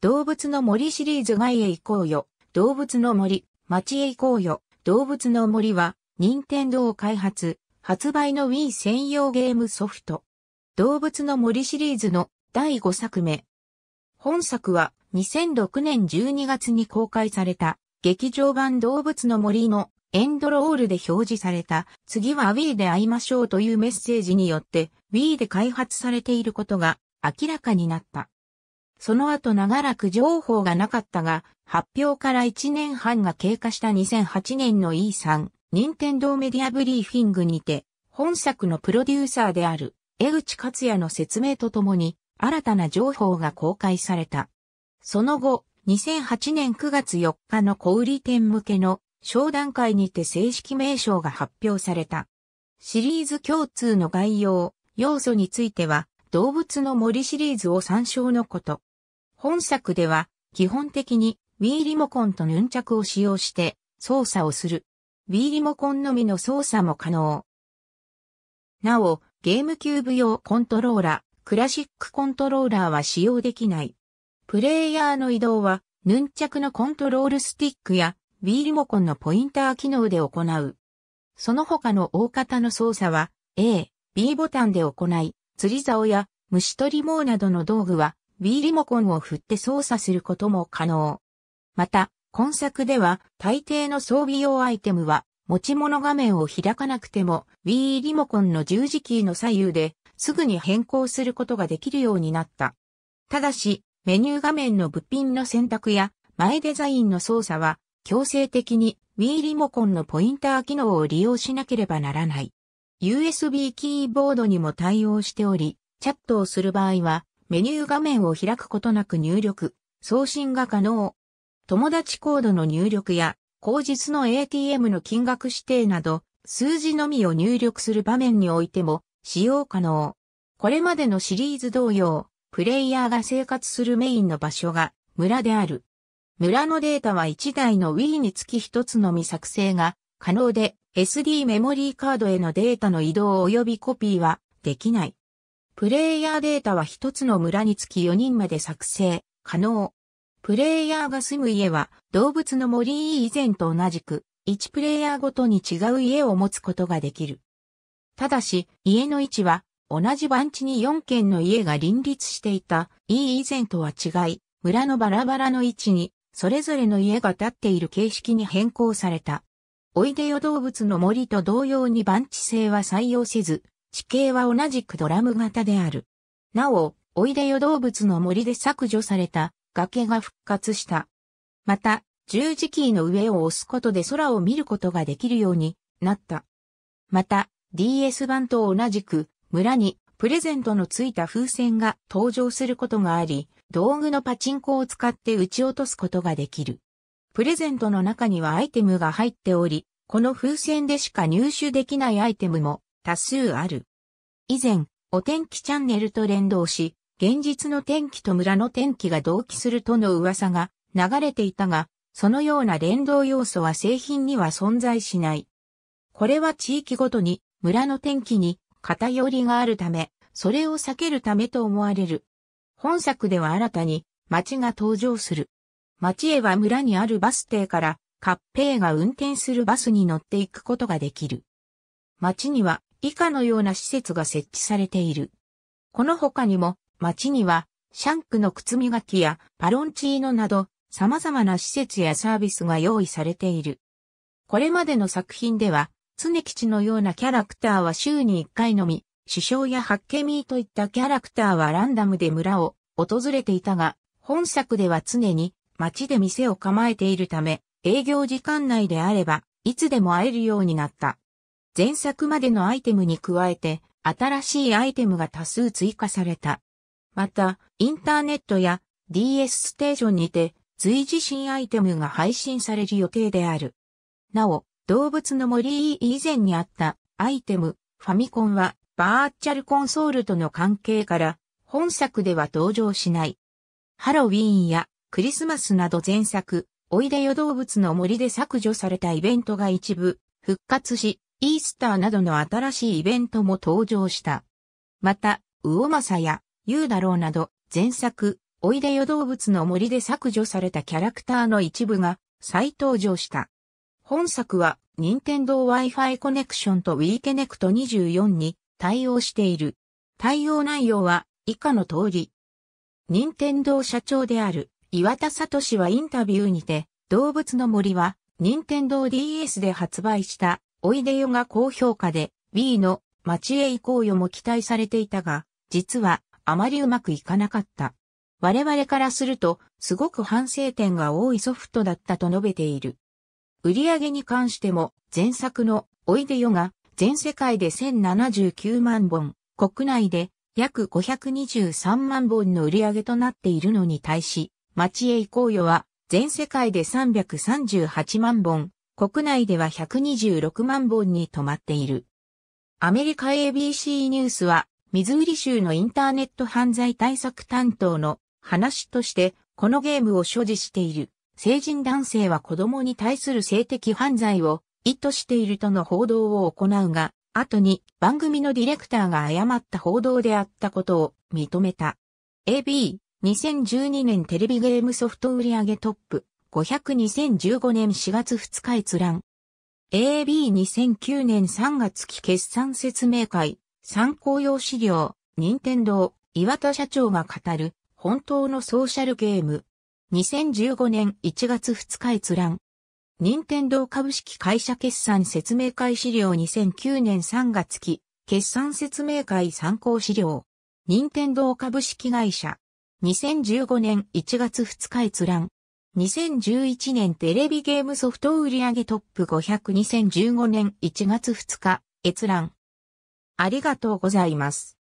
動物の森シリーズ外へ行こうよ。動物の森、街へ行こうよ。動物の森は、任天堂開発、発売の Wii 専用ゲームソフト。動物の森シリーズの第5作目。本作は2006年12月に公開された劇場版動物の森のエンドロールで表示された次は Wii で会いましょうというメッセージによって Wii で開発されていることが明らかになった。その後長らく情報がなかったが、発表から1年半が経過した2008年の E3、任天堂メディアブリーフィングにて、本作のプロデューサーである、江口克也の説明とともに、新たな情報が公開された。その後、2008年9月4日の小売店向けの商談会にて正式名称が発表された。シリーズ共通の概要、要素については、動物の森シリーズを参照のこと。本作では、基本的に Wii リモコンとヌンチャクを使用して操作をする。Wii リモコンのみの操作も可能。なお、ゲームキューブ用コントローラ、ー、クラシックコントローラーは使用できない。プレイヤーの移動は、ヌンチャクのコントロールスティックや Wii リモコンのポインター機能で行う。その他の大方の操作は A、B ボタンで行い、釣り竿や虫取り網などの道具は B リモコンを振って操作することも可能。また、今作では大抵の装備用アイテムは持ち物画面を開かなくても Wii リモコンの十字キーの左右ですぐに変更することができるようになった。ただし、メニュー画面の物品の選択や前デザインの操作は強制的に Wii リモコンのポインター機能を利用しなければならない。USB キーボードにも対応しており、チャットをする場合はメニュー画面を開くことなく入力、送信が可能。友達コードの入力や、口実の ATM の金額指定など、数字のみを入力する場面においても使用可能。これまでのシリーズ同様、プレイヤーが生活するメインの場所が村である。村のデータは1台の Wii につき1つのみ作成が可能で SD メモリーカードへのデータの移動及びコピーはできない。プレイヤーデータは一つの村につき4人まで作成、可能。プレイヤーが住む家は動物の森以前と同じく、1プレイヤーごとに違う家を持つことができる。ただし、家の位置は同じ番地に4軒の家が林立していた E 以前とは違い、村のバラバラの位置に、それぞれの家が建っている形式に変更された。おいでよ動物の森と同様に番地制は採用せず、地形は同じくドラム型である。なお、おいでよ動物の森で削除された崖が復活した。また、十字キーの上を押すことで空を見ることができるようになった。また、DS 版と同じく村にプレゼントのついた風船が登場することがあり、道具のパチンコを使って撃ち落とすことができる。プレゼントの中にはアイテムが入っており、この風船でしか入手できないアイテムも多数ある。以前、お天気チャンネルと連動し、現実の天気と村の天気が同期するとの噂が流れていたが、そのような連動要素は製品には存在しない。これは地域ごとに村の天気に偏りがあるため、それを避けるためと思われる。本作では新たに町が登場する。町へは村にあるバス停から、カッペイが運転するバスに乗っていくことができる。町には以下のような施設が設置されている。この他にも、町には、シャンクの靴磨きやパロンチーノなど、様々な施設やサービスが用意されている。これまでの作品では、常吉のようなキャラクターは週に1回のみ、首相やハッケミーといったキャラクターはランダムで村を訪れていたが、本作では常に町で店を構えているため、営業時間内であれば、いつでも会えるようになった。前作までのアイテムに加えて、新しいアイテムが多数追加された。また、インターネットや DS ステーションにて、随時新アイテムが配信される予定である。なお、動物の森以前にあったアイテム、ファミコンはバーチャルコンソールとの関係から本作では登場しない。ハロウィーンやクリスマスなど前作、おいでよ動物の森で削除されたイベントが一部復活し、イースターなどの新しいイベントも登場した。また、魚政や、ユーダローなど、前作、おいでよ動物の森で削除されたキャラクターの一部が再登場した。本作は、任天堂 Wi-Fi コネクションと Wii n ネクト24に対応している。対応内容は、以下の通り。任天堂社長である、岩田聡はインタビューにて、動物の森は、任天堂 DS で発売したおいでよが高評価で、B の町へ行こうよも期待されていたが、実はあまりうまくいかなかった。我々からすると、すごく反省点が多いソフトだったと述べている。売上に関しても、前作のおいでよが全世界で1079万本、国内で約523万本の売上となっているのに対し、町へ行こうよは全世界で338万本、国内では126万本に止まっている。アメリカ ABC ニュースは、ミズーリ州のインターネット犯罪対策担当の話として、このゲームを所持している成人男性は子供に対する性的犯罪を意図しているとの報道を行うが、後に番組のディレクターが誤った報道であったことを認めた。AB、2012年テレビゲームソフト売上トップ、5002015年4月2日閲覧。AB2009 年3月期決算説明会、参考用資料、任天堂、岩田社長が語る、本当のソーシャルゲーム。2015年1月2日閲覧。任天堂株式会社決算説明会資料2009年3月期、決算説明会参考資料。任天堂株式会社。2015年1月2日閲覧。2011年テレビゲームソフト売上トップ5002015年1月2日閲覧。ありがとうございます。